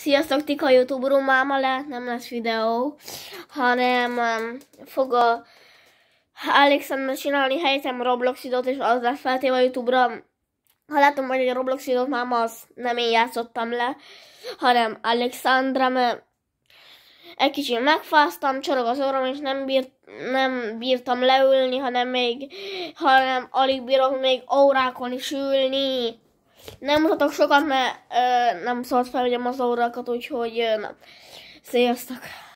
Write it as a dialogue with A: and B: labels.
A: Sziasztok, Tika YouTube rumáma lehet, nem lesz videó, hanem um, fog a Alexander csinálni helyettem Roblox videót, és az lesz feltéve a YouTube-ra. Ha látom majd egy Roblox videót, már az nem én játszottam le, hanem Alexandra, mert egy kicsit megfáztam, csorog az orrom, és nem, bírt, nem bírtam leülni, hanem még, hanem alig bírok még órákon is ülni. Nem mutatok sokat, mert ö, nem szólt fel ugye az órákat úgyhogy ö, nem. Sziasztok!